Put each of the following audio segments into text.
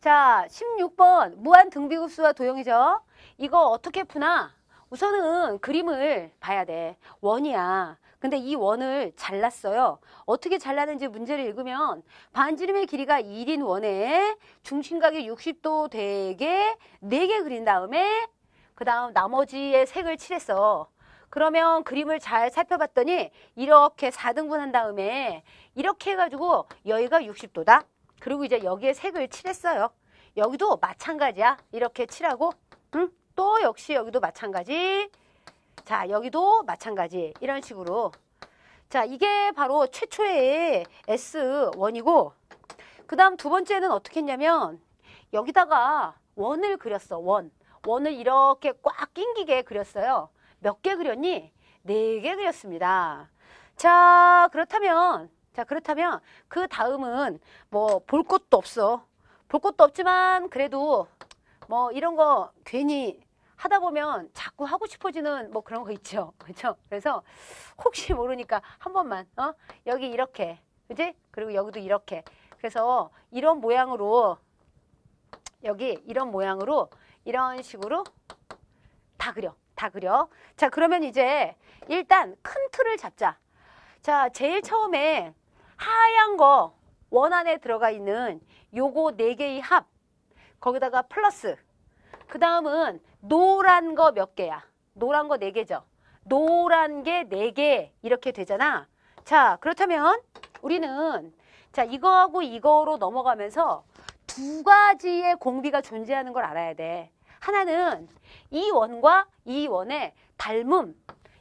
자, 16번 무한 등비급수와 도형이죠. 이거 어떻게 푸나? 우선은 그림을 봐야 돼. 원이야. 근데 이 원을 잘랐어요. 어떻게 잘랐는지 문제를 읽으면 반지름의 길이가 1인 원에 중심각이 60도 되게 4개 그린 다음에 그 다음 나머지의 색을 칠했어. 그러면 그림을 잘 살펴봤더니 이렇게 4등분 한 다음에 이렇게 해가지고 여기가 60도다. 그리고 이제 여기에 색을 칠했어요. 여기도 마찬가지야. 이렇게 칠하고 응? 또 역시 여기도 마찬가지. 자 여기도 마찬가지. 이런 식으로 자 이게 바로 최초의 S1이고 그 다음 두 번째는 어떻게 했냐면 여기다가 원을 그렸어. 원. 원을 이렇게 꽉 낑기게 그렸어요. 몇 개 그렸니? 네 개 그렸습니다. 자 그렇다면 자, 그렇다면 그 다음은 뭐 볼 것도 없어. 볼 것도 없지만 그래도 뭐 이런 거 괜히 하다 보면 자꾸 하고 싶어지는 뭐 그런 거 있죠. 그렇죠? 그래서 혹시 모르니까 한 번만 어? 여기 이렇게. 그지 그리고 여기도 이렇게. 그래서 이런 모양으로 여기 이런 모양으로 이런 식으로 다 그려. 다 그려. 자, 그러면 이제 일단 큰 틀을 잡자. 자, 제일 처음에 하얀 거 원 안에 들어가 있는 요거 네개의합 거기다가 플러스 그 다음은 노란 거 몇 개야 노란 거 네개죠 노란 게 네 개 이렇게 되잖아 자 그렇다면 우리는 자 이거하고 이거로 넘어가면서 두 가지의 공비가 존재하는 걸 알아야 돼 하나는 이 원과 이 원의 닮음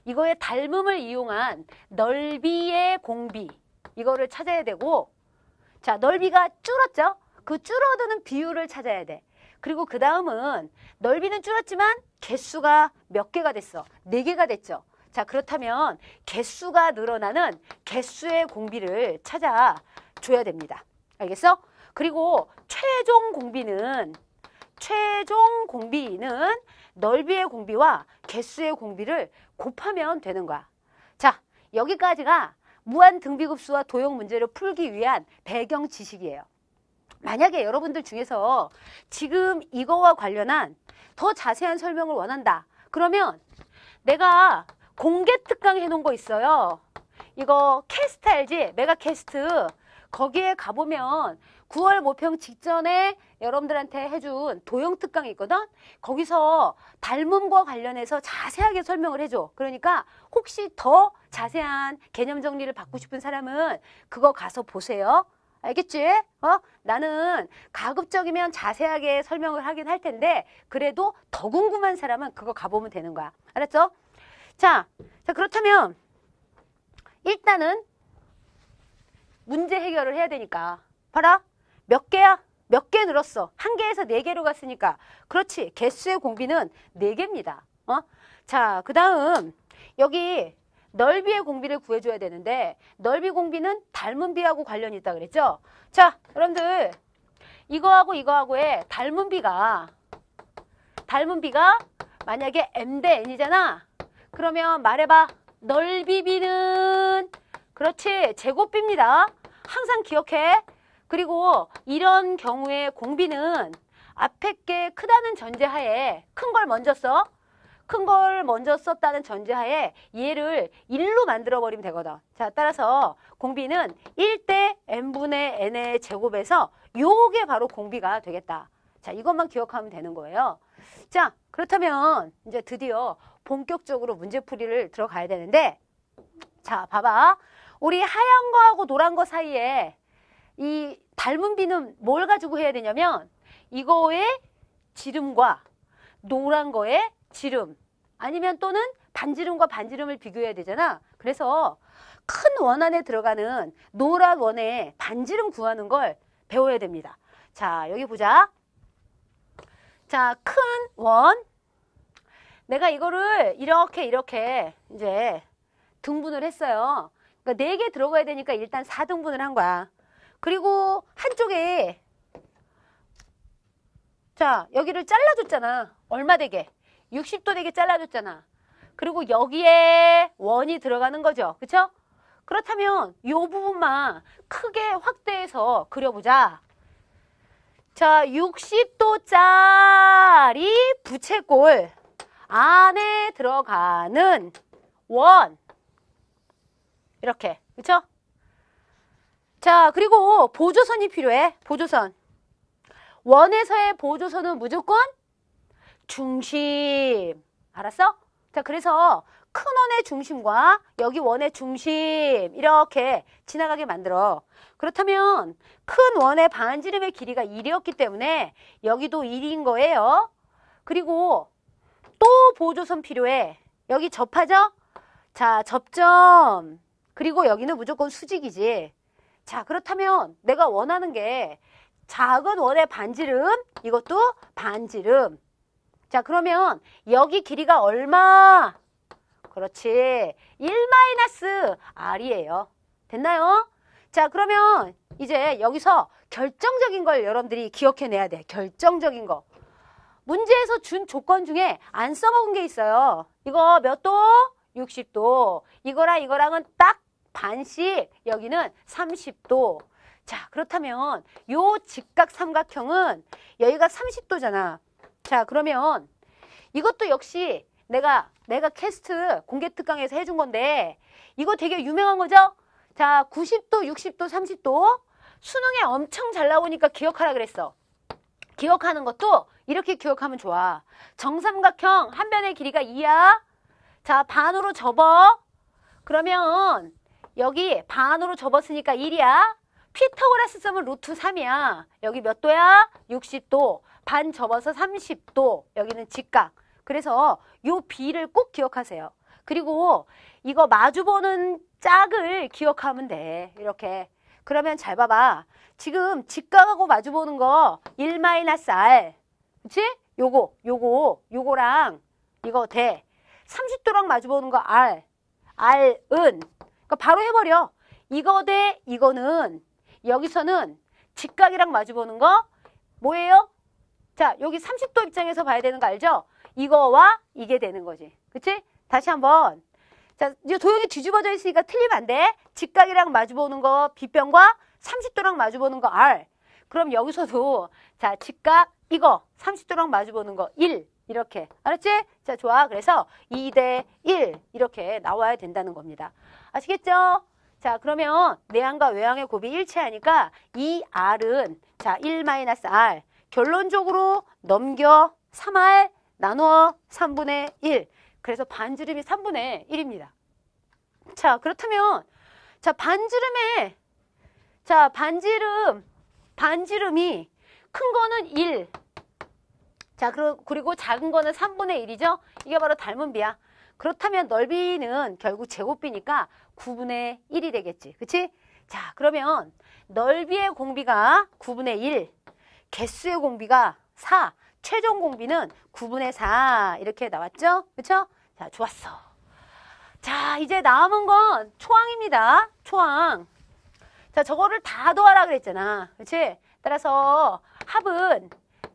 이거의 닮음을 이용한 넓이의 공비 이거를 찾아야 되고 자 넓이가 줄었죠? 그 줄어드는 비율을 찾아야 돼. 그리고 그 다음은 넓이는 줄었지만 개수가 몇 개가 됐어? 네 개가 됐죠. 자 그렇다면 개수가 늘어나는 개수의 공비를 찾아줘야 됩니다. 알겠어? 그리고 최종 공비는 최종 공비는 넓이의 공비와 개수의 공비를 곱하면 되는 거야. 자 여기까지가 무한 등비급수와 도형 문제를 풀기 위한 배경 지식이에요. 만약에 여러분들 중에서 지금 이거와 관련한 더 자세한 설명을 원한다. 그러면 내가 공개 특강 해놓은 거 있어요. 이거 캐스트 알지? 메가 캐스트. 거기에 가보면 9월 모평 직전에 여러분들한테 해준 도형 특강이 있거든? 거기서 닮음과 관련해서 자세하게 설명을 해줘. 그러니까 혹시 더 자세한 개념 정리를 받고 싶은 사람은 그거 가서 보세요. 알겠지? 어? 나는 가급적이면 자세하게 설명을 하긴 할 텐데 그래도 더 궁금한 사람은 그거 가보면 되는 거야. 알았죠? 자, 자 그렇다면 일단은 문제 해결을 해야 되니까 봐라 몇 개야? 몇 개 늘었어? 한 개에서 네 개로 갔으니까. 그렇지. 개수의 공비는 네 개입니다. 어? 자, 그 다음, 여기 넓이의 공비를 구해줘야 되는데, 넓이 공비는 닮은 비하고 관련이 있다 그랬죠? 자, 여러분들, 이거하고 이거하고의 닮은 비가, 닮은 비가 만약에 m 대 n이잖아? 그러면 말해봐. 넓이 비는, 그렇지. 제곱 비입니다. 항상 기억해. 그리고 이런 경우에 공비는 앞에 게 크다는 전제하에 큰 걸 먼저 써. 큰 걸 먼저 썼다는 전제하에 얘를 1로 만들어 버리면 되거든. 자, 따라서 공비는 1대 n분의 n의 제곱에서 요게 바로 공비가 되겠다. 자, 이것만 기억하면 되는 거예요. 자, 그렇다면 이제 드디어 본격적으로 문제풀이를 들어가야 되는데 자, 봐봐. 우리 하얀 거하고 노란 거 사이에 이 닮은 비는 뭘 가지고 해야 되냐면 이거의 지름과 노란 거의 지름 아니면 또는 반지름과 반지름을 비교해야 되잖아. 그래서 큰 원 안에 들어가는 노란 원의 반지름 구하는 걸 배워야 됩니다. 자, 여기 보자. 자, 큰 원. 내가 이거를 이렇게 이렇게 이제 등분을 했어요. 그러니까 네 개 들어가야 되니까 일단 4등분을 한 거야. 그리고 한쪽에 자 여기를 잘라줬잖아. 얼마 되게? 60도 되게 잘라줬잖아. 그리고 여기에 원이 들어가는 거죠. 그렇 그렇다면 이 부분만 크게 확대해서 그려보자. 자, 60도짜리 부채꼴 안에 들어가는 원 이렇게, 그쵸 자, 그리고 보조선이 필요해. 보조선. 원에서의 보조선은 무조건 중심. 알았어? 자, 그래서 큰 원의 중심과 여기 원의 중심 이렇게 지나가게 만들어. 그렇다면 큰 원의 반지름의 길이가 1이었기 때문에 여기도 1인 거예요. 그리고 또 보조선 필요해. 여기 접하죠? 자, 접점. 그리고 여기는 무조건 수직이지. 자 그렇다면 내가 원하는 게 작은 원의 반지름 이것도 반지름 자 그러면 여기 길이가 얼마 그렇지 1-r이에요 됐나요? 자 그러면 이제 여기서 결정적인 걸 여러분들이 기억해내야 돼 결정적인 거 문제에서 준 조건 중에 안 써먹은 게 있어요 이거 몇 도? 60도 이거랑 이거랑은 딱 반씩 여기는 30도. 자, 그렇다면 요 직각 삼각형은 여기가 30도잖아. 자, 그러면 이것도 역시 내가 내가 캐스트 공개 특강에서 해준 건데 이거 되게 유명한 거죠? 자, 90도, 60도, 30도 수능에 엄청 잘 나오니까 기억하라 그랬어. 기억하는 것도 이렇게 기억하면 좋아. 정삼각형 한 변의 길이가 2야. 자, 반으로 접어. 그러면 여기 반으로 접었으니까 1이야. 피터고라스점은 루트 3이야. 여기 몇 도야? 60도. 반 접어서 30도. 여기는 직각. 그래서 요 b를 꼭 기억하세요. 그리고 이거 마주보는 짝을 기억하면 돼. 이렇게. 그러면 잘 봐봐. 지금 직각하고 마주보는 거 1-R. 그치? 요거, 요거, 요거랑 이거 대. 30도랑 마주보는 거 R. R은 그러니까 바로 해버려. 이거 대 이거는 여기서는 직각이랑 마주보는 거 뭐예요? 자 여기 30도 입장에서 봐야 되는 거 알죠? 이거와 이게 되는 거지. 그치? 다시 한번 자 이제 도형이 뒤집어져 있으니까 틀리면 안 돼. 직각이랑 마주보는 거빗변과 30도랑 마주보는 거 R 그럼 여기서도 자 직각 이거 30도랑 마주보는 거1 이렇게 알았지? 자 좋아 그래서 2 대1 이렇게 나와야 된다는 겁니다. 아시겠죠? 자, 그러면 내양과외양의 곱이 일치하니까 이 R은 자, 1-R 결론적으로 넘겨 3R 나누어 3분의 1 그래서 반지름이 3분의 1입니다. 자, 그렇다면 자, 반지름에 자, 반지름 반지름이 큰 거는 1 자, 그리고 작은 거는 3분의 1이죠? 이게 바로 닮은 비야. 그렇다면 넓이는 결국 제곱비니까 9분의 1이 되겠지. 그치? 자, 그러면 넓이의 공비가 9분의 1, 개수의 공비가 4, 최종 공비는 9분의 4 이렇게 나왔죠? 그쵸? 자, 좋았어. 자, 이제 남은 건 초항입니다. 초항. 자, 저거를 다 더하라 그랬잖아. 그치? 따라서 합은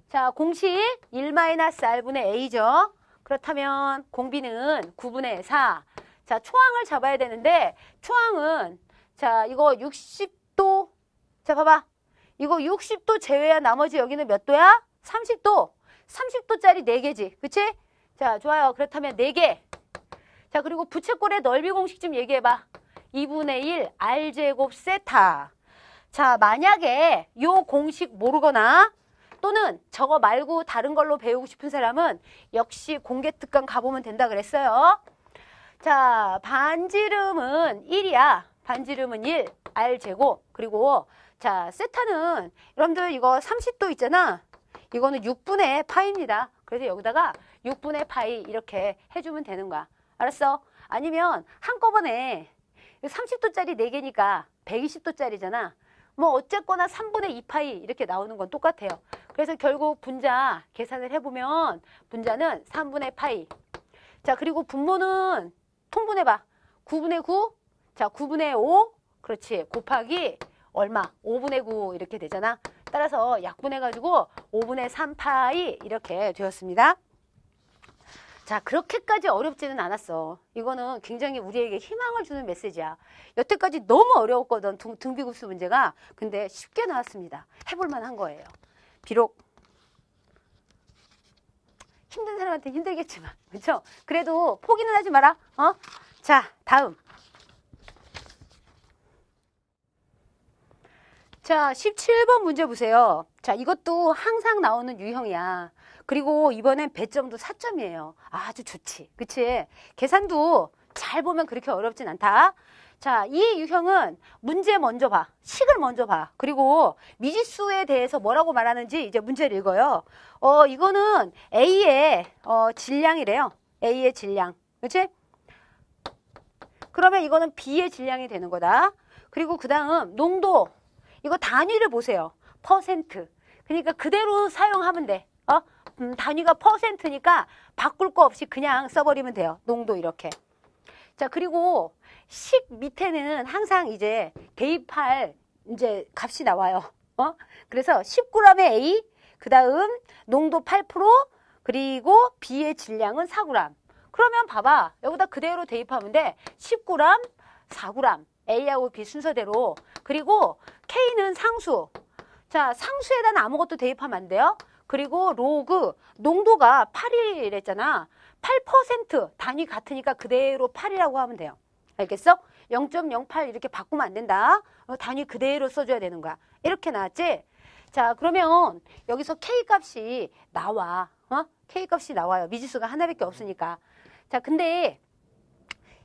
자, 공식 1-R분의 A죠. 그렇다면 공비는 9분의 4, 자, 초항을 잡아야 되는데 초항은 자, 이거 60도 자, 봐봐. 이거 60도 제외한 나머지 여기는 몇 도야? 30도. 30도짜리 4개지. 그치? 자, 좋아요. 그렇다면 4개. 자, 그리고 부채꼴의 넓이 공식 좀 얘기해봐. 2분의 1 R제곱 세타. 자, 만약에 요 공식 모르거나 또는 저거 말고 다른 걸로 배우고 싶은 사람은 역시 공개 특강 가보면 된다 그랬어요. 자, 반지름은 1이야. 반지름은 1, r 제곱. 그리고 자, 세타는 여러분들 이거 30도 있잖아. 이거는 6분의 파입니다. 그래서 여기다가 6분의 파이 이렇게 해주면 되는 거야. 알았어? 아니면 한꺼번에 30도짜리 4개니까 120도짜리잖아. 뭐 어쨌거나 3분의 2파이 이렇게 나오는 건 똑같아요. 그래서 결국 분자 계산을 해보면 분자는 3분의 파이. 자 그리고 분모는 통분해봐. 9분의 9, 자 9분의 5, 그렇지. 곱하기 얼마? 5분의 9 이렇게 되잖아. 따라서 약분해가지고 5분의 3파이 이렇게 되었습니다. 자 그렇게까지 어렵지는 않았어. 이거는 굉장히 우리에게 희망을 주는 메시지야. 여태까지 너무 어려웠거든 등, 등비급수 문제가. 근데 쉽게 나왔습니다. 해볼만한 거예요. 비록 힘든 사람한테 힘들겠지만 그렇죠? 그래도 포기는 하지 마라. 어? 자, 다음. 자, 17번 문제 보세요. 자, 이것도 항상 나오는 유형이야. 그리고 이번엔 배점도 4점이에요. 아주 좋지. 그치? 계산도 잘 보면 그렇게 어렵진 않다. 자, 이 유형은 문제 먼저 봐. 식을 먼저 봐. 그리고 미지수에 대해서 뭐라고 말하는지 이제 문제를 읽어요. 어, 이거는 A의 어, 질량이래요. A의 질량. 그렇지? 그러면 이거는 B의 질량이 되는 거다. 그리고 그다음 농도. 이거 단위를 보세요. 퍼센트. 그러니까 그대로 사용하면 돼. 어? 음, 단위가 퍼센트니까 바꿀 거 없이 그냥 써버리면 돼요. 농도 이렇게. 자, 그리고 10 밑에는 항상 이제 대입할 이제 값이 나와요. 어? 그래서 10g의 A, 그 다음 농도 8%, 그리고 B의 질량은 4g. 그러면 봐봐. 여기다 그대로 대입하면 돼. 10g, 4g, A하고 B 순서대로. 그리고 K는 상수. 자, 상수에 대한 아무것도 대입하면 안 돼요. 그리고 로그, 농도가 8이랬잖아. 8% 단위 같으니까 그대로 8이라고 하면 돼요. 알겠어? 0.08 이렇게 바꾸면 안 된다. 어, 단위 그대로 써줘야 되는 거야. 이렇게 나왔지? 자 그러면 여기서 K값이 나와. 어? K값이 나와요. 미지수가 하나밖에 없으니까. 자 근데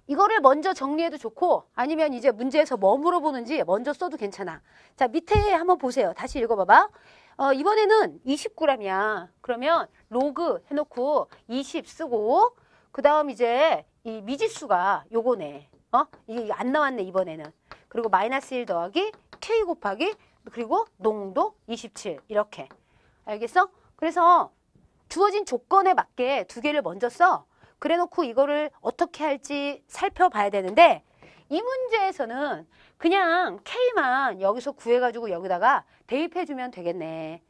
이거를 먼저 정리해도 좋고 아니면 이제 문제에서 뭐 물어보는지 먼저 써도 괜찮아. 자 밑에 한번 보세요. 다시 읽어봐봐. 어, 이번에는 20g이야. 그러면 로그 해놓고 20 쓰고 그 다음 이제 이 미지수가 요거네. 어? 이게 안 나왔네 이번에는. 그리고 마이너스 1 더하기 k 곱하기 그리고 농도 27 이렇게. 알겠어? 그래서 주어진 조건에 맞게 두 개를 먼저 써. 그래놓고 이거를 어떻게 할지 살펴봐야 되는데 이 문제에서는 그냥 K만 여기서 구해가지고 여기다가 대입해주면 되겠네.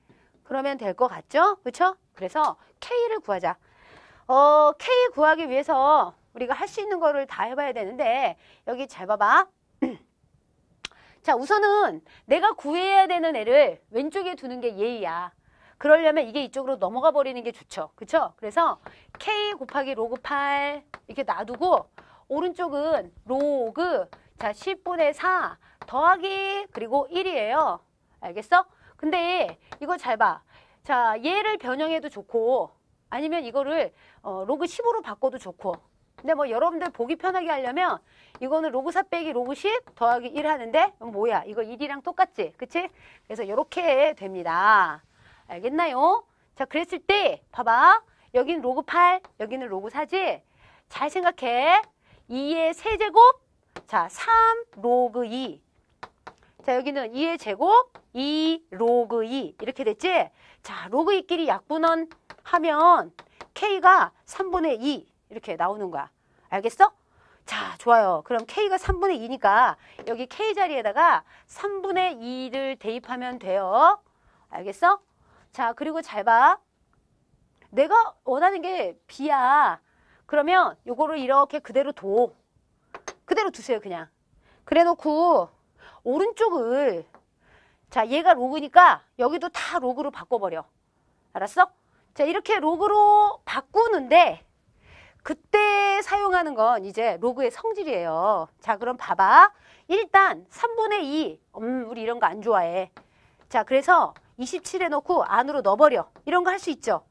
그러면 될 것 같죠? 그렇죠? 그래서 K를 구하자. 어, K 구하기 위해서 우리가 할 수 있는 거를 다 해봐야 되는데 여기 잘 봐봐. 자 우선은 내가 구해야 되는 애를 왼쪽에 두는 게 예의야. 그러려면 이게 이쪽으로 넘어가 버리는 게 좋죠. 그렇죠? 그래서 k 곱하기 로그 8 이렇게 놔두고 오른쪽은 로그 자 10분의 4 더하기 그리고 1이에요. 알겠어? 근데 이거 잘 봐. 자 얘를 변형해도 좋고 아니면 이거를 어, 로그 15로 바꿔도 좋고 근데 뭐 여러분들 보기 편하게 하려면 이거는 로그 4 빼기 로그 10 더하기 1 하는데 뭐야 이거 1이랑 똑같지 그치? 그래서 이렇게 됩니다. 알겠나요? 자 그랬을 때 봐봐 여기는 로그 8 여기는 로그 4지? 잘 생각해 2의 세제곱 자3 로그 2자 여기는 2의 제곱 2 로그 2 이렇게 됐지? 자 로그 2끼리 약분원 하면 K가 3분의 2 이렇게 나오는 거야. 알겠어? 자, 좋아요. 그럼 K가 3분의 2니까 여기 K 자리에다가 3분의 2를 대입하면 돼요. 알겠어? 자, 그리고 잘 봐. 내가 원하는 게 B야. 그러면 요거를 이렇게 그대로 둬. 그대로 두세요, 그냥. 그래 놓고 오른쪽을 자, 얘가 로그니까 여기도 다 로그로 바꿔버려. 알았어? 자, 이렇게 로그로 바꾸는데 그때 사용하는 건 이제 로그의 성질이에요. 자, 그럼 봐봐. 일단 3분의 2. 음, 우리 이런 거 안 좋아해. 자, 그래서 27에넣고 안으로 넣어버려. 이런 거 할 수 있죠.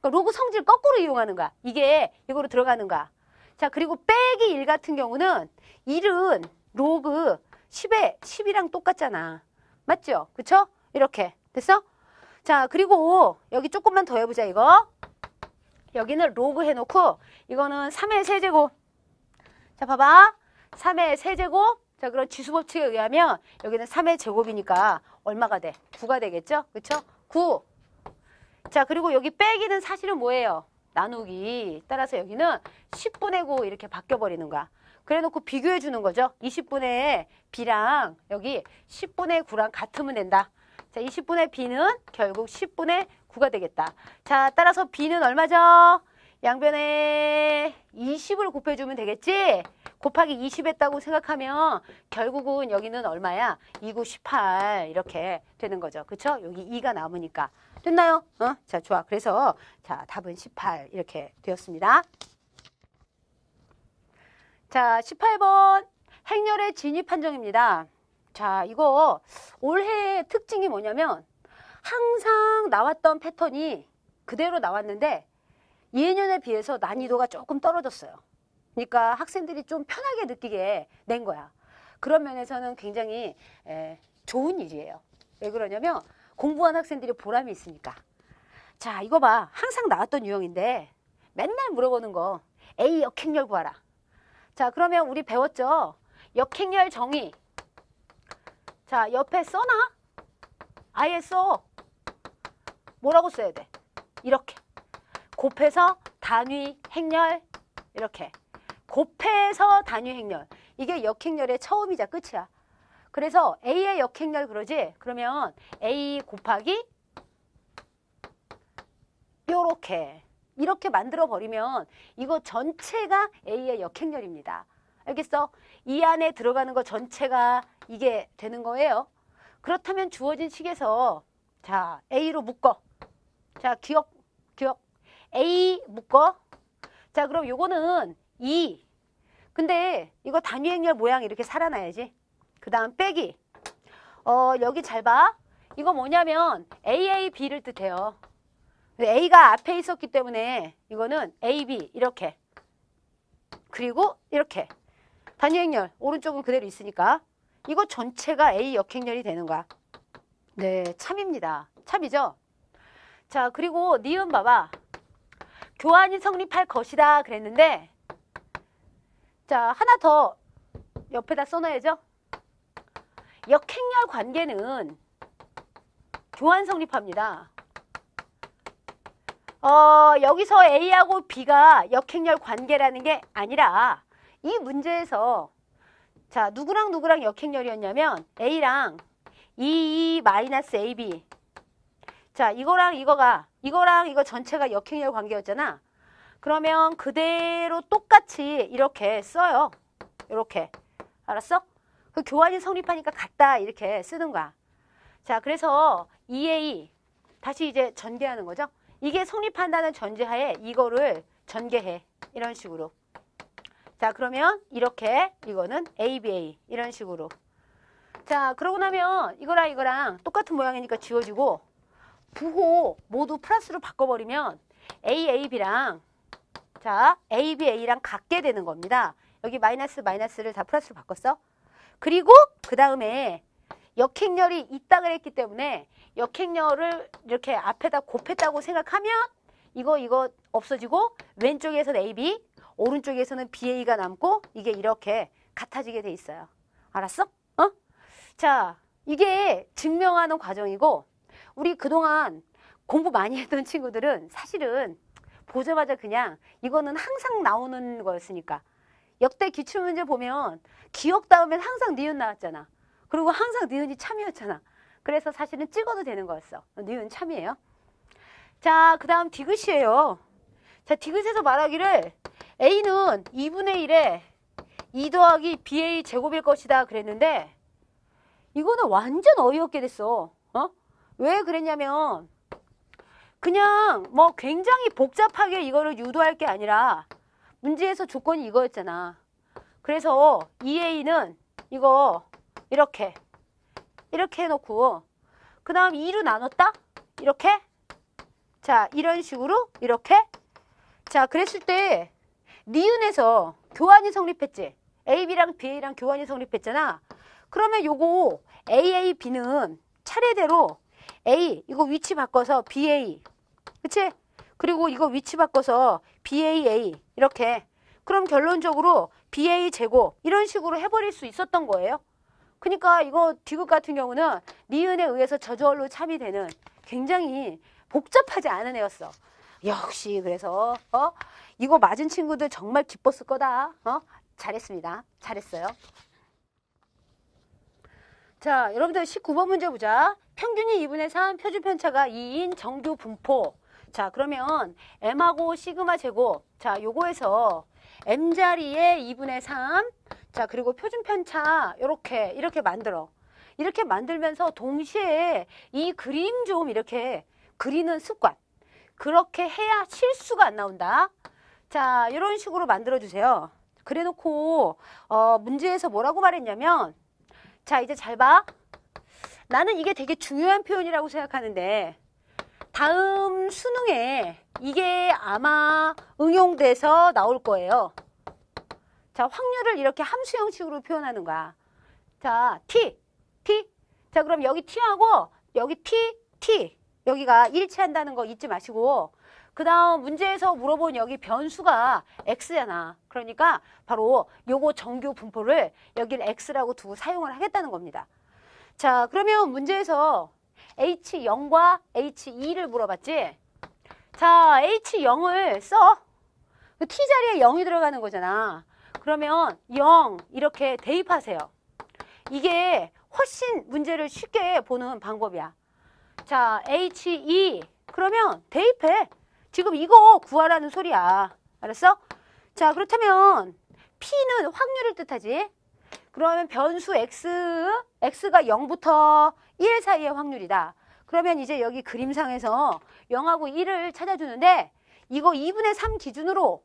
그러니까 로그 성질 거꾸로 이용하는 거야. 이게 이거로 들어가는 거야. 자, 그리고 빼기 1 같은 경우는 1은 로그 10에 10이랑 똑같잖아. 맞죠? 그쵸? 이렇게. 됐어? 자, 그리고 여기 조금만 더 해보자, 이거. 여기는 로그 해놓고 이거는 3의 세제곱 자 봐봐 3의 세제곱 자 그럼 지수 법칙에 의하면 여기는 3의 제곱이니까 얼마가 돼? 9가 되겠죠? 그렇죠 9. 자 그리고 여기 빼기는 사실은 뭐예요? 나누기. 따라서 여기는 10분의 9 이렇게 바뀌어버리는 거야. 그래놓고 비교해 주는 거죠. 20분의 B랑 여기 10분의 9랑 같으면 된다. 자, 20분의 B는 결국 10분의 9가 되겠다. 자, 따라서 B는 얼마죠? 양변에 20을 곱해주면 되겠지? 곱하기 20했다고 생각하면 결국은 여기는 얼마야? 2구 18 이렇게 되는 거죠. 그쵸? 여기 2가 남으니까. 됐나요? 어? 자, 좋아. 그래서 자 답은 18 이렇게 되었습니다. 자, 18번 행렬의 진입 판정입니다. 자, 이거 올해의 특징이 뭐냐면 항상 나왔던 패턴이 그대로 나왔는데 2년에 비해서 난이도가 조금 떨어졌어요. 그러니까 학생들이 좀 편하게 느끼게 낸 거야. 그런 면에서는 굉장히 에, 좋은 일이에요. 왜 그러냐면 공부한 학생들이 보람이 있으니까. 자, 이거 봐. 항상 나왔던 유형인데 맨날 물어보는 거. A 역행렬 구하라. 자, 그러면 우리 배웠죠? 역행렬 정의. 자, 옆에 써놔? 아예 써. 뭐라고 써야 돼? 이렇게. 곱해서 단위 행렬 이렇게. 곱해서 단위 행렬. 이게 역행렬의 처음이자 끝이야. 그래서 A의 역행렬 그러지? 그러면 A 곱하기 요렇게 이렇게 만들어 버리면 이거 전체가 A의 역행렬입니다. 알겠어? 이 안에 들어가는 거 전체가 이게 되는 거예요. 그렇다면 주어진 식에서 자 A로 묶어. 자, 기억, 기억. A 묶어. 자, 그럼 요거는 2. E. 근데 이거 단위행렬 모양 이렇게 살아나야지. 그 다음 빼기. 어, 여기 잘 봐. 이거 뭐냐면 AAB를 뜻해요. A가 앞에 있었기 때문에 이거는 AB 이렇게. 그리고 이렇게. 단위행렬 오른쪽은 그대로 있으니까 이거 전체가 A 역행렬이 되는 거야. 네, 참입니다. 참이죠? 자, 그리고 니은 봐봐. 교환이 성립할 것이다 그랬는데 자, 하나 더 옆에다 써놔야죠. 역행렬 관계는 교환 성립합니다. 어, 여기서 A하고 B가 역행렬 관계라는 게 아니라 이 문제에서 자 누구랑 누구랑 역행렬이었냐면 A랑 2, e, 2, e, 마이너스 AB 자, 이거랑 이거가, 이거랑 이거 전체가 역행렬 관계였잖아. 그러면 그대로 똑같이 이렇게 써요. 이렇게. 알았어? 그 교환이 성립하니까 같다. 이렇게 쓰는 거야. 자, 그래서 EA. 다시 이제 전개하는 거죠. 이게 성립한다는 전제하에 이거를 전개해. 이런 식으로. 자, 그러면 이렇게 이거는 ABA. 이런 식으로. 자, 그러고 나면 이거랑 이거랑 똑같은 모양이니까 지워지고 부호 모두 플러스로 바꿔버리면 AAB랑 자 ABA랑 같게 되는 겁니다. 여기 마이너스 마이너스를 다 플러스로 바꿨어. 그리고 그 다음에 역행렬이 있다 그랬기 때문에 역행렬을 이렇게 앞에다 곱했다고 생각하면 이거 이거 없어지고 왼쪽에서는 AB 오른쪽에서는 BA가 남고 이게 이렇게 같아지게 돼 있어요. 알았어? 어? 자 이게 증명하는 과정이고 우리 그동안 공부 많이 했던 친구들은 사실은 보자마자 그냥 이거는 항상 나오는 거였으니까 역대 기출문제 보면 기억 다음엔 항상 니은 나왔잖아. 그리고 항상 니은이 참이었잖아. 그래서 사실은 찍어도 되는 거였어. 니은 참이에요. 자, 그 다음 디귿이에요. 자, 디귿에서 말하기를 A는 2분의 1에 2 더하기 BA 제곱일 것이다 그랬는데 이거는 완전 어이없게 됐어. 어? 왜 그랬냐면 그냥 뭐 굉장히 복잡하게 이거를 유도할 게 아니라 문제에서 조건이 이거였잖아. 그래서 EA는 이거 이렇게 이렇게 해놓고 그 다음 2로 나눴다? 이렇게? 자 이런 식으로 이렇게 자 그랬을 때 니은에서 교환이 성립했지 AB랑 BA랑 교환이 성립했잖아 그러면 요거 AAB는 차례대로 A 이거 위치 바꿔서 BA 그치? 그리고 이거 위치 바꿔서 BAA 이렇게 그럼 결론적으로 BA 제곱 이런 식으로 해버릴 수 있었던 거예요. 그러니까 이거 디귿 같은 경우는 니은에 의해서 저절로 참이 되는 굉장히 복잡하지 않은 애였어. 역시 그래서 어 이거 맞은 친구들 정말 기뻤을 거다. 어 잘했습니다. 잘했어요. 자, 여러분들 19번 문제 보자. 평균이 2분의 3, 표준 편차가 2인 정규 분포. 자, 그러면 m하고 시그마 제곱. 자, 요거에서 m 자리에 2분의 3. 자, 그리고 표준 편차 이렇게 이렇게 만들어. 이렇게 만들면서 동시에 이 그림 좀 이렇게 그리는 습관. 그렇게 해야 실수가 안 나온다. 자, 이런 식으로 만들어 주세요. 그래놓고 어, 문제에서 뭐라고 말했냐면 자, 이제 잘 봐. 나는 이게 되게 중요한 표현이라고 생각하는데 다음 수능에 이게 아마 응용돼서 나올 거예요. 자, 확률을 이렇게 함수 형식으로 표현하는 거야. 자, t, t. 자, 그럼 여기 t하고 여기 t, t. 여기가 일치한다는 거 잊지 마시고 그 다음 문제에서 물어본 여기 변수가 X잖아. 그러니까 바로 요거 정규 분포를 여길 X라고 두고 사용을 하겠다는 겁니다. 자, 그러면 문제에서 H0과 H2를 물어봤지? 자, H0을 써. 그 T자리에 0이 들어가는 거잖아. 그러면 0 이렇게 대입하세요. 이게 훨씬 문제를 쉽게 보는 방법이야. 자, H2 그러면 대입해. 지금 이거 구하라는 소리야. 알았어? 자, 그렇다면 P는 확률을 뜻하지. 그러면 변수 X, X가 0부터 1 사이의 확률이다. 그러면 이제 여기 그림상에서 0하고 1을 찾아주는데 이거 2분의 3 기준으로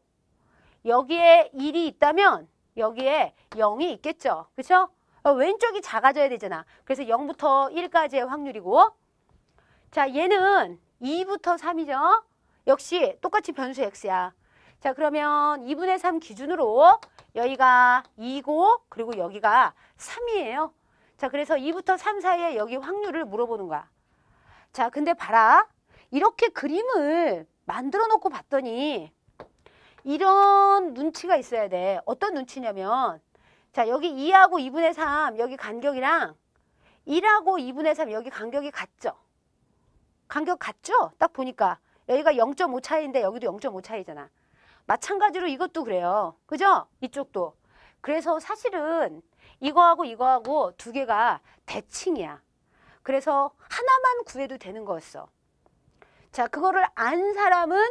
여기에 1이 있다면 여기에 0이 있겠죠. 그렇죠? 왼쪽이 작아져야 되잖아. 그래서 0부터 1까지의 확률이고 자 얘는 2부터 3이죠. 역시 똑같이 변수 x야. 자 그러면 2분의 3 기준으로 여기가 2고 그리고 여기가 3이에요. 자 그래서 2부터 3 사이에 여기 확률을 물어보는 거야. 자 근데 봐라. 이렇게 그림을 만들어 놓고 봤더니 이런 눈치가 있어야 돼. 어떤 눈치냐면 자 여기 2하고 2분의 3 여기 간격이랑 1하고 2분의 3 여기 간격이 같죠? 간격 같죠? 딱 보니까 여기가 0.5 차이인데 여기도 0.5 차이잖아. 마찬가지로 이것도 그래요. 그죠? 이쪽도. 그래서 사실은 이거하고 이거하고 두 개가 대칭이야. 그래서 하나만 구해도 되는 거였어. 자, 그거를 안 사람은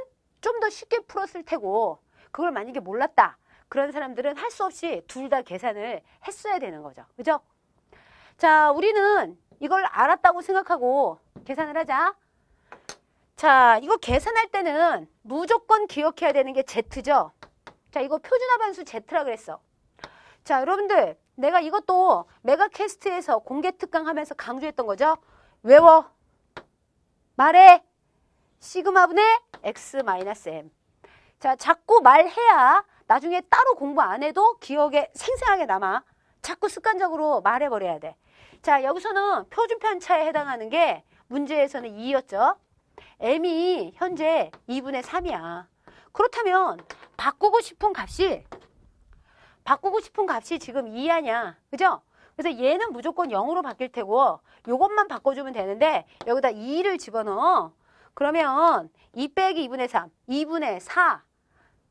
좀 더 쉽게 풀었을 테고, 그걸 만약에 몰랐다. 그런 사람들은 할 수 없이 둘 다 계산을 했어야 되는 거죠. 그죠? 자, 우리는 이걸 알았다고 생각하고 계산을 하자. 자, 이거 계산할 때는 무조건 기억해야 되는 게 Z죠. 자, 이거 표준화 변수 Z라 그랬어. 자, 여러분들 내가 이것도 메가캐스트에서 공개 특강 하면서 강조했던 거죠. 외워. 말해. 시그마 분의 X-M. 자, 자꾸 말해야 나중에 따로 공부 안 해도 기억에 생생하게 남아. 자꾸 습관적으로 말해버려야 돼. 자, 여기서는 표준 편차에 해당하는 게 문제에서는 2였죠. m이 현재 2분의 3이야. 그렇다면 바꾸고 싶은 값이 바꾸고 싶은 값이 지금 2하냐. 그죠? 그래서 얘는 무조건 0으로 바뀔 테고 요것만 바꿔주면 되는데 여기다 2를 집어넣어. 그러면 2 빼기 2분의 3, 2분의 4,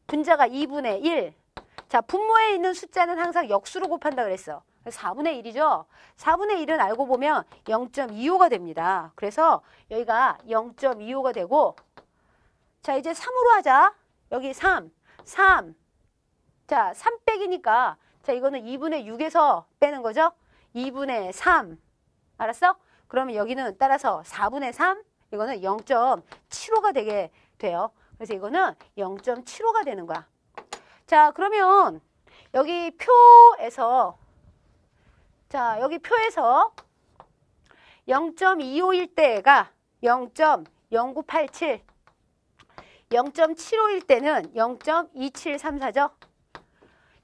분자가 2분의 1. 자, 분모에 있는 숫자는 항상 역수로 곱한다 그랬어. 4분의 1이죠. 4분의 1은 알고 보면 0.25가 됩니다. 그래서 여기가 0.25가 되고 자 이제 3으로 하자. 여기 3, 3. 자, 3 빼기니까 자 이거는 2분의 6에서 빼는 거죠. 2분의 3. 알았어? 그러면 여기는 따라서 4분의 3. 이거는 0.75가 되게 돼요. 그래서 이거는 0.75가 되는 거야. 자, 그러면 여기 표에서 자, 여기 표에서 0.25일 때가 0.0987, 0.75일 때는 0.2734죠.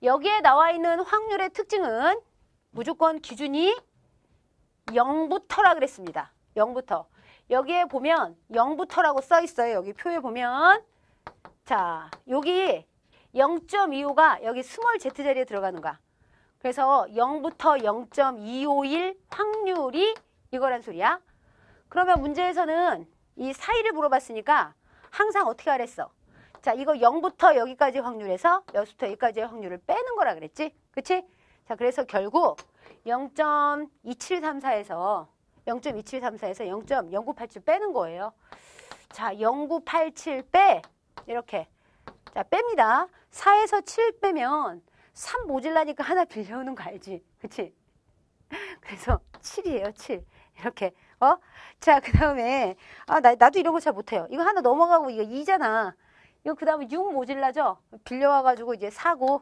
여기에 나와 있는 확률의 특징은 무조건 기준이 0부터라 그랬습니다. 0부터. 여기에 보면 0부터라고 써 있어요. 여기 표에 보면 자, 여기 0.25가 여기 스몰 z 자리에 들어가는 거야. 그래서 0부터 0.251 확률이 이거란 소리야. 그러면 문제에서는 이 사이를 물어봤으니까 항상 어떻게 하랬어? 자, 이거 0부터 여기까지 확률에서 여기부터 여기까지의 확률을 빼는 거라 그랬지? 그치? 자, 그래서 결국 0.2734에서 0.2734에서 0.0987 빼는 거예요. 자, 0.987 빼. 이렇게. 자, 뺍니다. 4에서 7 빼면 3 모질라니까 하나 빌려오는 거 알지? 그치? 그래서 7이에요, 7. 이렇게. 어? 자, 그 다음에, 아, 나, 나도 이런 거 잘 못해요. 이거 하나 넘어가고, 이거 2잖아. 이거 그 다음에 6 모질라죠? 빌려와가지고 이제 사고,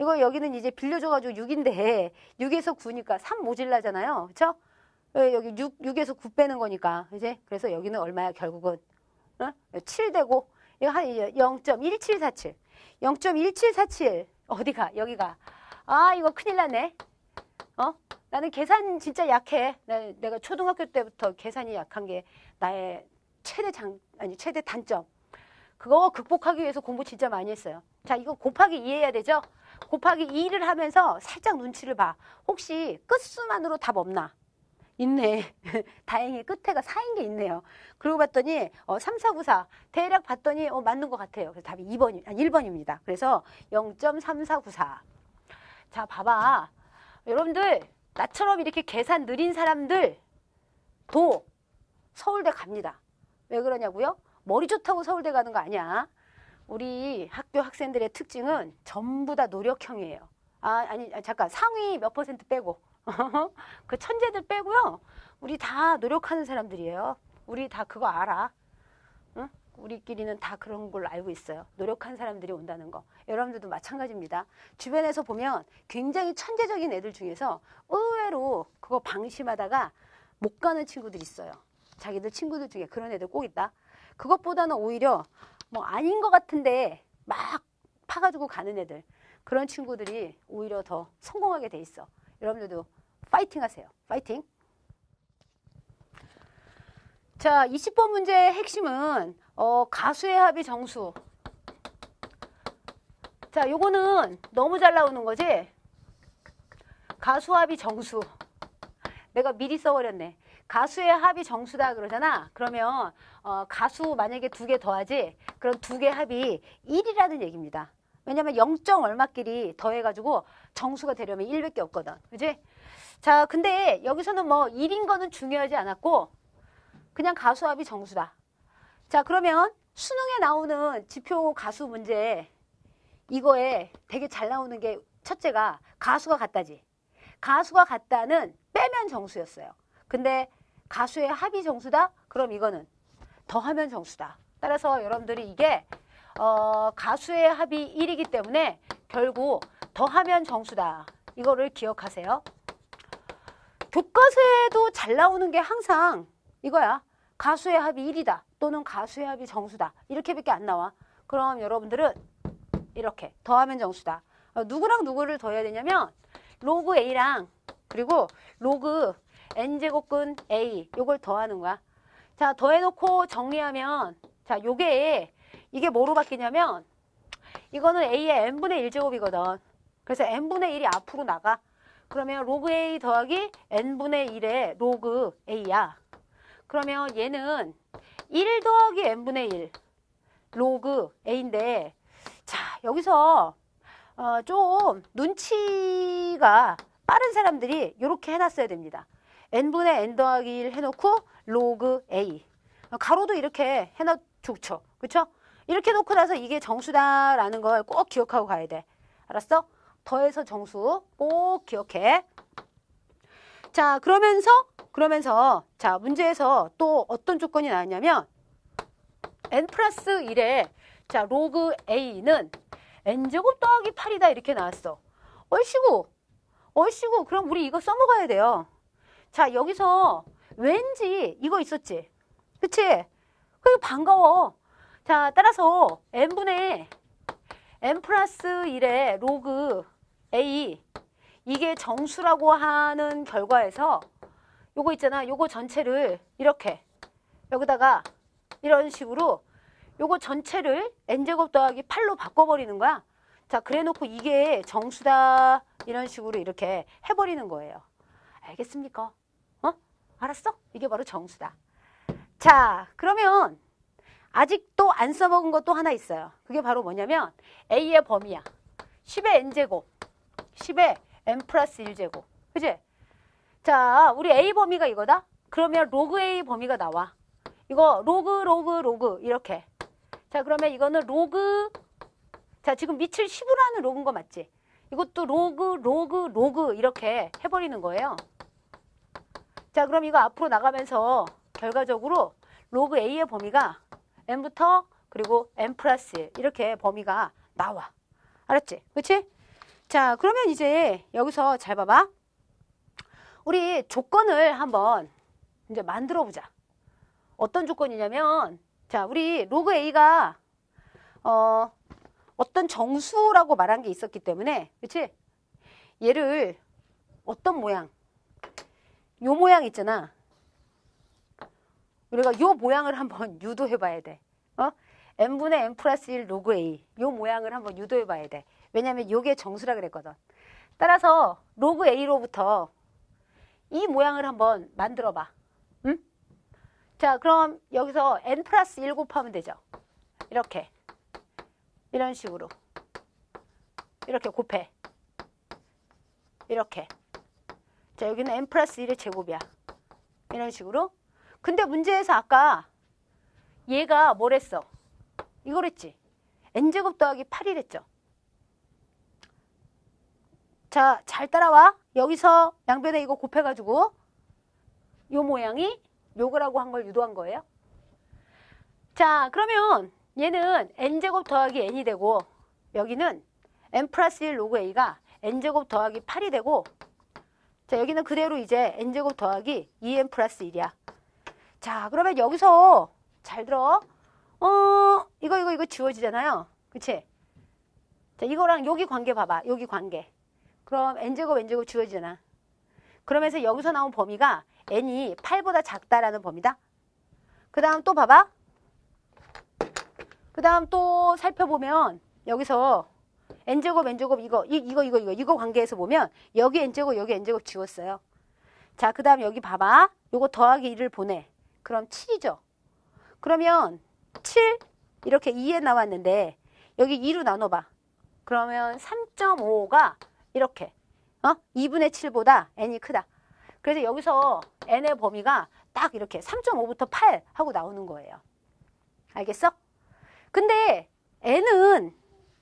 이거 여기는 이제 빌려줘가지고 6인데, 6에서 9니까 3 모질라잖아요. 그쵸? 예, 여기 6, 6에서 9 빼는 거니까. 이제 그래서 여기는 얼마야, 결국은? 어? 7 되고, 이거 한 0.1747. 0.1747. 어디가? 여기가. 아, 이거 큰일 나네. 어? 나는 계산 진짜 약해. 나, 내가 초등학교 때부터 계산이 약한 게 나의 최대 장, 아니, 최대 단점. 그거 극복하기 위해서 공부 진짜 많이 했어요. 자, 이거 곱하기 2 해야 되죠? 곱하기 2를 하면서 살짝 눈치를 봐. 혹시 끝수만으로 답 없나? 있네. 다행히 끝에가 4인 게 있네요. 그러고 봤더니 어, 3, 4, 9, 4 대략 봤더니 어, 맞는 것 같아요. 그래서 답이 2번, 아니 1번입니다. 그래서 0.3494. 자, 봐봐. 여러분들 나처럼 이렇게 계산 느린 사람들도 서울대 갑니다. 왜 그러냐고요? 머리 좋다고 서울대 가는 거 아니야. 우리 학교 학생들의 특징은 전부 다 노력형이에요. 아, 아니, 아, 잠깐 상위 몇 퍼센트 빼고 그 천재들 빼고요. 우리 다 노력하는 사람들이에요. 우리 다 그거 알아. 응? 우리끼리는 다 그런 걸 알고 있어요. 노력한 사람들이 온다는 거. 여러분들도 마찬가지입니다. 주변에서 보면 굉장히 천재적인 애들 중에서 의외로 그거 방심하다가 못 가는 친구들이 있어요. 자기들 친구들 중에 그런 애들 꼭 있다. 그것보다는 오히려 뭐 아닌 것 같은데 막 파가지고 가는 애들. 그런 친구들이 오히려 더 성공하게 돼 있어. 여러분들도 파이팅 하세요. 파이팅. 자, 20번 문제의 핵심은 어, 가수의 합이 정수. 자, 요거는 너무 잘 나오는 거지? 가수 합이 정수. 내가 미리 써버렸네. 가수의 합이 정수다 그러잖아. 그러면 어, 가수 만약에 두 개 더하지? 그럼 두 개 합이 1이라는 얘기입니다. 왜냐면 0. 얼마끼리 더해가지고 정수가 되려면 1밖에 없거든. 그지? 자, 근데 여기서는 뭐 1인 거는 중요하지 않았고 그냥 가수합이 정수다. 자, 그러면 수능에 나오는 지표 가수 문제 이거에 되게 잘 나오는 게 첫째가 가수가 같다지. 가수가 같다는 빼면 정수였어요. 근데 가수의 합이 정수다? 그럼 이거는 더하면 정수다. 따라서 여러분들이 이게 어, 가수의 합이 1이기 때문에 결국 더하면 정수다. 이거를 기억하세요. 교과서에도 잘 나오는 게 항상 이거야. 가수의 합이 1이다 또는 가수의 합이 정수다 이렇게밖에 안 나와. 그럼 여러분들은 이렇게 더하면 정수다. 어, 누구랑 누구를 더해야 되냐면 로그 A랑 그리고 로그 N제곱근 A 이걸 더하는 거야. 자 더해놓고 정리하면 자 요게 이게 뭐로 바뀌냐면 이거는 a의 n분의 1제곱이거든. 그래서 n분의 1이 앞으로 나가. 그러면 로그 a 더하기 n분의 1의 로그 a야. 그러면 얘는 1 더하기 n분의 1 로그 a인데 자 여기서 어, 좀 눈치가 빠른 사람들이 이렇게 해놨어야 됩니다. n분의 n 더하기 1 해놓고 로그 a 가로도 이렇게 해놔 좋죠. 그렇죠? 이렇게 놓고 나서 이게 정수다라는 걸 꼭 기억하고 가야 돼. 알았어? 더해서 정수 꼭 기억해. 자, 그러면서 그러면서 자, 문제에서 또 어떤 조건이 나왔냐면 n 플러스 1에 자, 로그 a는 n제곱 더하기 8이다 이렇게 나왔어. 얼씨구. 얼씨구. 그럼 우리 이거 써먹어야 돼요. 자, 여기서 왠지 이거 있었지. 그치? 그리 반가워. 자, 따라서 n분의 n 플러스 1의 로그 a 이게 정수라고 하는 결과에서 요거 있잖아. 요거 전체를 이렇게 여기다가 이런 식으로 요거 전체를 n제곱 더하기 8로 바꿔버리는 거야. 자, 그래놓고 이게 정수다 이런 식으로 이렇게 해버리는 거예요. 알겠습니까? 어? 알았어? 이게 바로 정수다. 자, 그러면 아직도 안 써먹은 것도 하나 있어요. 그게 바로 뭐냐면 A의 범위야. 10의 n제곱, 10의 n 플러스 1제곱. 그치 자, 우리 A 범위가 이거다? 그러면 로그 A 범위가 나와. 이거 로그, 로그, 로그 이렇게. 자, 그러면 이거는 로그 자, 지금 밑을 10으로 하는 로그인 거 맞지? 이것도 로그, 로그, 로그 이렇게 해버리는 거예요. 자, 그럼 이거 앞으로 나가면서 결과적으로 로그 A의 범위가 n부터 그리고 n 플러스 1 이렇게 범위가 나와. 알았지? 그치? 자 그러면 이제 여기서 잘 봐봐. 우리 조건을 한번 이제 만들어 보자. 어떤 조건이냐면 자 우리 로그 a가 어 어떤 정수라고 말한 게 있었기 때문에 그치? 얘를 어떤 모양 요 모양 있잖아. 우리가 요 모양을 한번 유도해 봐야 돼. 어? n분의 n 플러스 1 로그 a 요 모양을 한번 유도해 봐야 돼. 왜냐면 요게 정수라 그랬거든. 따라서 로그 a로부터 이 모양을 한번 만들어 봐. 응? 자, 그럼 여기서 n 플러스 1 곱하면 되죠. 이렇게. 이런 식으로. 이렇게 곱해. 이렇게. 자, 여기는 n 플러스 1의 제곱이야. 이런 식으로 근데 문제에서 아까 얘가 뭘 했어? 이걸 했지. n제곱 더하기 8이랬죠. 자, 잘 따라와. 여기서 양변에 이거 곱해가지고 요 모양이 요거라고 한 걸 유도한 거예요. 자, 그러면 얘는 n제곱 더하기 n이 되고 여기는 n 플러스 1 로그 a가 n제곱 더하기 8이 되고 자, 여기는 그대로 이제 n제곱 더하기 2n 플러스 1이야. 자, 그러면 여기서 잘 들어. 어, 이거, 이거, 이거 지워지잖아요. 그치? 자, 이거랑 여기 관계 봐봐. 여기 관계. 그럼 n제곱, n제곱 지워지잖아. 그러면서 여기서 나온 범위가 n이 8보다 작다라는 범위다. 그 다음 또 봐봐. 그 다음 또 살펴보면 여기서 n제곱, n제곱 이거, 이, 이거, 이거, 이거, 이거 관계에서 보면 여기 n제곱, 여기 n제곱 지웠어요. 자, 그 다음 여기 봐봐. 요거 더하기 1을 보내. 그럼 7이죠. 그러면 7 이렇게 2에 나왔는데 여기 2로 나눠봐. 그러면 3.5가 이렇게 어? 2분의 7보다 n이 크다. 그래서 여기서 n의 범위가 딱 이렇게 3.5부터 8 하고 나오는 거예요. 알겠어? 근데 n은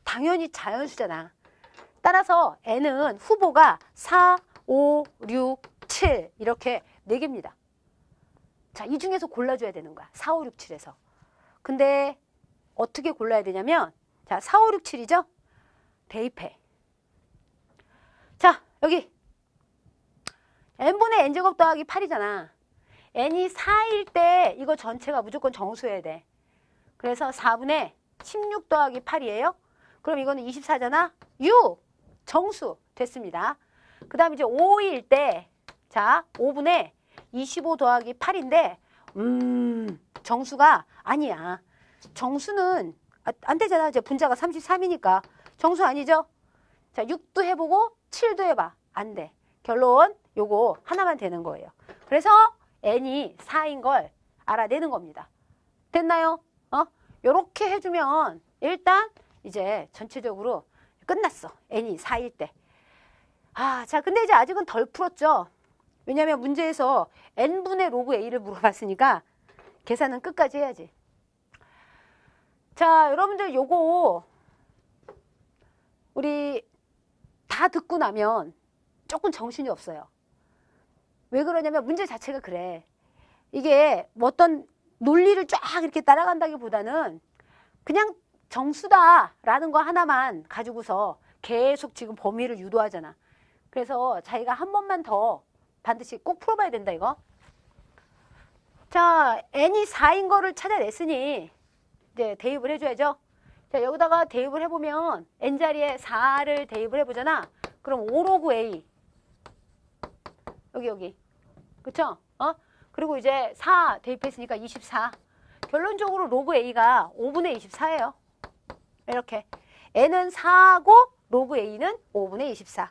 당연히 자연수잖아. 따라서 n은 후보가 4, 5, 6, 7 이렇게 4개입니다. 자, 이 중에서 골라줘야 되는 거야. 4, 5, 6, 7에서. 근데 어떻게 골라야 되냐면 자, 4, 5, 6, 7이죠? 대입해. 자, 여기 n분의 n제곱 더하기 8이잖아. n이 4일 때 이거 전체가 무조건 정수해야 돼. 그래서 4분의 16 더하기 8이에요. 그럼 이거는 24잖아. 6! 정수 됐습니다. 그 다음 이제 5일 때 자, 5분의 25 더하기 8인데 음 정수가 아니야. 정수는 아, 안 되잖아. 이제 분자가 33이니까. 정수 아니죠? 자, 6도 해보고 7도 해봐. 안 돼. 결론 요거 하나만 되는 거예요. 그래서 n이 4인 걸 알아내는 겁니다. 됐나요? 어? 요렇게 해주면 일단 이제 전체적으로 끝났어. n이 4일 때. 아, 자, 근데 이제 아직은 덜 풀었죠? 왜냐하면 문제에서 n분의 로그 a를 물어봤으니까 계산은 끝까지 해야지. 자, 여러분들 요거 우리 다 듣고 나면 조금 정신이 없어요. 왜 그러냐면 문제 자체가 그래. 이게 어떤 논리를 쫙 이렇게 따라간다기보다는 그냥 정수다라는 거 하나만 가지고서 계속 지금 범위를 유도하잖아. 그래서 자기가 한 번만 더 반드시 꼭 풀어봐야 된다 이거. 자, n이 4인 거를 찾아냈으니 이제 대입을 해줘야죠. 자, 여기다가 대입을 해보면 n자리에 4를 대입을 해보잖아. 그럼 5로그 a 여기 여기 그쵸? 어? 그리고 이제 4 대입했으니까 24 결론적으로 로그 a가 5분의 24예요. 이렇게 n은 4고 로그 a는 5분의 24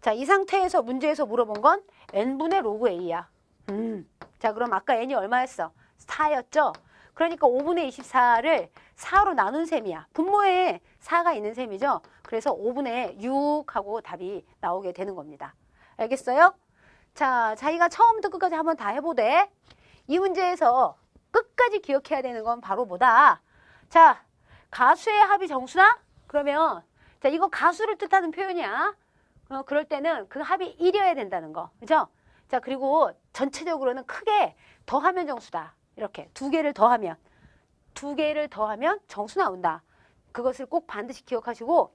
자, 이 상태에서 문제에서 물어본 건 n분의 로그 a야. 음. 자, 그럼 아까 n이 얼마였어? 4였죠? 그러니까 5분의 24를 4로 나눈 셈이야. 분모에 4가 있는 셈이죠. 그래서 5분의 6하고 답이 나오게 되는 겁니다. 알겠어요? 자, 자기가 처음부터 끝까지 한번 다 해보되 이 문제에서 끝까지 기억해야 되는 건 바로 뭐다? 자, 가수의 합이 정수나? 그러면 자, 이거 가수를 뜻하는 표현이야. 어, 그럴 때는 그 합이 1이어야 된다는 거. 그죠? 자, 그리고 전체적으로는 크게 더하면 정수다. 이렇게 두 개를 더하면 두 개를 더하면 정수 나온다. 그것을 꼭 반드시 기억하시고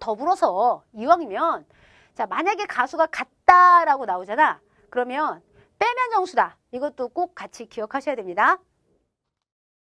더불어서 이왕이면 자, 만약에 가수가 같다라고 나오잖아. 그러면 빼면 정수다. 이것도 꼭 같이 기억하셔야 됩니다.